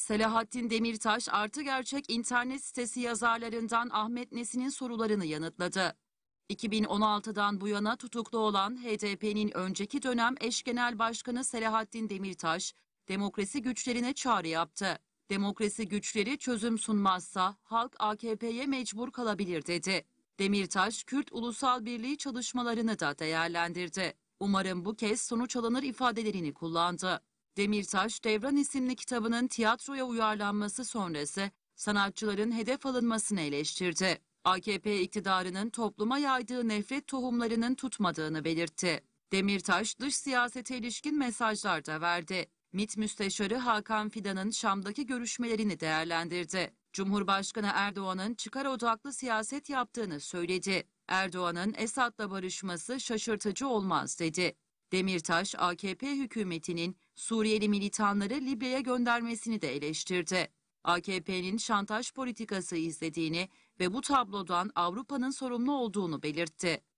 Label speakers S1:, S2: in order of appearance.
S1: Selahattin Demirtaş artı gerçek internet sitesi yazarlarından Ahmet Nesin'in sorularını yanıtladı. 2016'dan bu yana tutuklu olan HDP'nin önceki dönem eş genel başkanı Selahattin Demirtaş, demokrasi güçlerine çağrı yaptı. Demokrasi güçleri çözüm sunmazsa halk AKP'ye mecbur kalabilir dedi. Demirtaş, Kürt Ulusal Birliği çalışmalarını da değerlendirdi. Umarım bu kez sonuç alınır ifadelerini kullandı. Demirtaş, Devran isimli kitabının tiyatroya uyarlanması sonrası sanatçıların hedef alınmasını eleştirdi. AKP iktidarının topluma yaydığı nefret tohumlarının tutmadığını belirtti. Demirtaş dış siyasete ilişkin mesajlar da verdi. MİT Müsteşarı Hakan Fidan'ın Şam'daki görüşmelerini değerlendirdi. Cumhurbaşkanı Erdoğan'ın çıkar odaklı siyaset yaptığını söyledi. Erdoğan'ın Esad'la barışması şaşırtıcı olmaz dedi. Demirtaş, AKP hükümetinin Suriyeli militanları Libya'ya göndermesini de eleştirdi. AKP'nin şantaj politikası izlediğini ve bu tablodan Avrupa'nın sorumlu olduğunu belirtti.